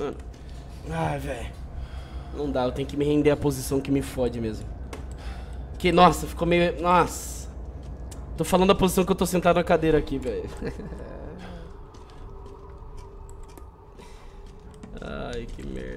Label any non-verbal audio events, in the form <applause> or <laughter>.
Ah, Ai, velho. Não dá, eu tenho que me render à posição que me fode mesmo. Que, nossa, ficou meio. Nossa. Tô falando da posição que eu tô sentado na cadeira aqui, velho. <laughs> Ai, que merda.